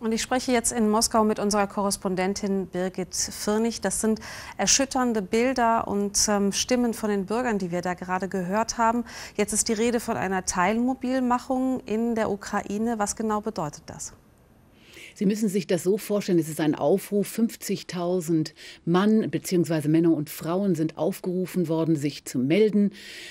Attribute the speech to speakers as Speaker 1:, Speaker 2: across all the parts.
Speaker 1: Und ich spreche jetzt in Moskau mit unserer Korrespondentin Birgit Firnig. Das sind erschütternde Bilder und ähm, Stimmen von den Bürgern, die wir da gerade gehört haben. Jetzt ist die Rede von einer Teilmobilmachung in der Ukraine. Was genau bedeutet das?
Speaker 2: Sie müssen sich das so vorstellen, es ist ein Aufruf. 50.000 Mann bzw. Männer und Frauen sind aufgerufen worden, sich zu melden.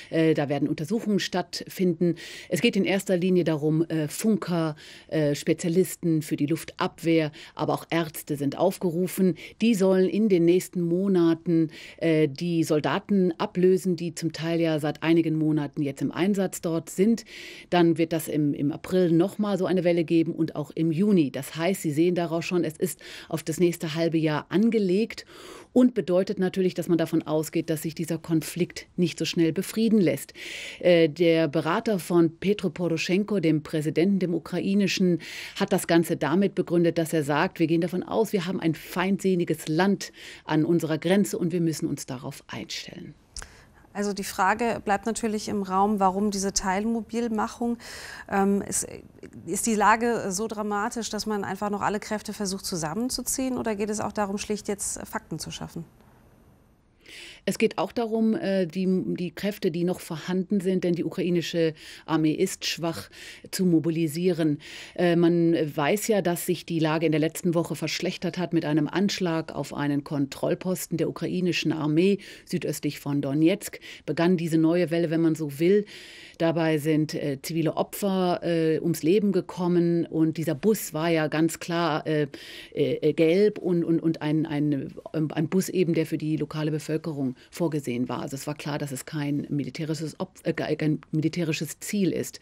Speaker 2: Äh, da werden Untersuchungen stattfinden. Es geht in erster Linie darum, äh, Funker, äh, Spezialisten für die Luftabwehr, aber auch Ärzte sind aufgerufen. Die sollen in den nächsten Monaten äh, die Soldaten ablösen, die zum Teil ja seit einigen Monaten jetzt im Einsatz dort sind. Dann wird das im, im April nochmal so eine Welle geben und auch im Juni. Das heißt, Preis. Sie sehen daraus schon, es ist auf das nächste halbe Jahr angelegt und bedeutet natürlich, dass man davon ausgeht, dass sich dieser Konflikt nicht so schnell befrieden lässt. Äh, der Berater von Petro Poroschenko, dem Präsidenten, dem ukrainischen, hat das Ganze damit begründet, dass er sagt, wir gehen davon aus, wir haben ein feindseliges Land an unserer Grenze und wir müssen uns darauf einstellen.
Speaker 1: Also die Frage bleibt natürlich im Raum, warum diese Teilmobilmachung. Ähm, ist, ist, die Lage so dramatisch, dass man einfach noch alle Kräfte versucht zusammenzuziehen oder geht es auch darum, schlicht jetzt Fakten zu schaffen?
Speaker 2: Es geht auch darum, äh, die, die Kräfte, die noch vorhanden sind, denn die ukrainische Armee ist schwach, zu mobilisieren. Äh, man weiß ja, dass sich die Lage in der letzten Woche verschlechtert hat mit einem Anschlag auf einen Kontrollposten der ukrainischen Armee südöstlich von Donetsk. Begann diese neue Welle, wenn man so will. Dabei sind äh, zivile Opfer äh, ums Leben gekommen und dieser Bus war ja ganz klar äh, äh, äh gelb und, und, und ein, ein, ähm, ein Bus eben, der für die lokale Bevölkerung vorgesehen war. Also es war klar, dass es kein militärisches, Op äh, kein militärisches Ziel ist.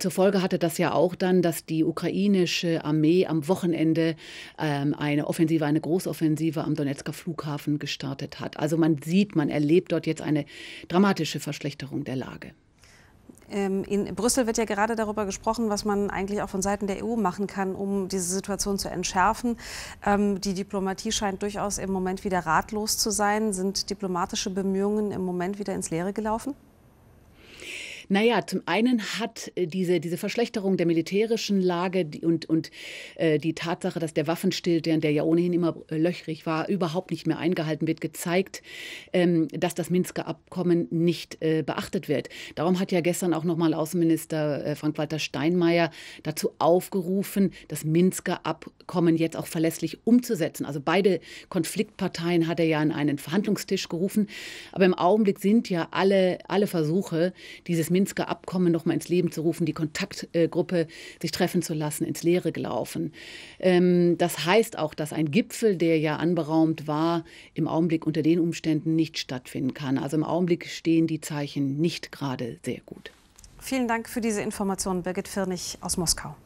Speaker 2: zur Folge hatte das ja auch dann, dass die ukrainische Armee am Wochenende ähm, eine Offensive, eine Großoffensive am Donetsker Flughafen gestartet hat. Also man sieht, man erlebt dort jetzt eine dramatische Verschlechterung der Lage.
Speaker 1: Ähm, in Brüssel wird ja gerade darüber gesprochen, was man eigentlich auch von Seiten der EU machen kann, um diese Situation zu entschärfen. Ähm, die Diplomatie scheint durchaus im Moment wieder ratlos zu sein. Sind diplomatische
Speaker 2: Bemühungen im Moment wieder ins Leere gelaufen? Naja, zum einen hat äh, diese, diese Verschlechterung der militärischen Lage und, und äh, die Tatsache, dass der Waffenstillstand, der ja ohnehin immer äh, löchrig war, überhaupt nicht mehr eingehalten wird, gezeigt, ähm, dass das Minsker Abkommen nicht äh, beachtet wird. Darum hat ja gestern auch nochmal Außenminister äh, Frank-Walter Steinmeier dazu aufgerufen, das Minsker Abkommen jetzt auch verlässlich umzusetzen. Also beide Konfliktparteien hat er ja an einen Verhandlungstisch gerufen. Aber im Augenblick sind ja alle, alle Versuche, dieses Minsker Minsker Abkommen nochmal ins Leben zu rufen, die Kontaktgruppe äh, sich treffen zu lassen, ins Leere gelaufen. Ähm, das heißt auch, dass ein Gipfel, der ja anberaumt war, im Augenblick unter den Umständen nicht stattfinden kann. Also im Augenblick stehen die Zeichen nicht gerade sehr gut.
Speaker 1: Vielen Dank für diese Information, Birgit Firnig aus Moskau.